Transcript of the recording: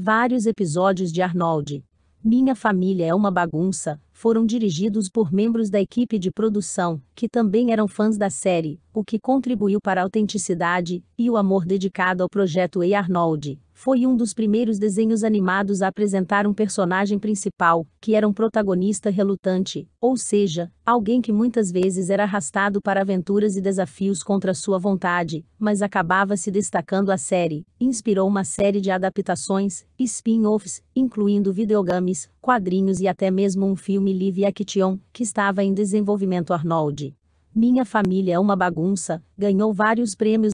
Vários episódios de Arnold. Minha Família é uma Bagunça foram dirigidos por membros da equipe de produção, que também eram fãs da série, o que contribuiu para a autenticidade e o amor dedicado ao projeto E. Arnold foi um dos primeiros desenhos animados a apresentar um personagem principal, que era um protagonista relutante, ou seja, alguém que muitas vezes era arrastado para aventuras e desafios contra sua vontade, mas acabava se destacando a série, inspirou uma série de adaptações, spin-offs, incluindo videogames, quadrinhos e até mesmo um filme live action, que estava em desenvolvimento Arnold. Minha Família é uma Bagunça, ganhou vários prêmios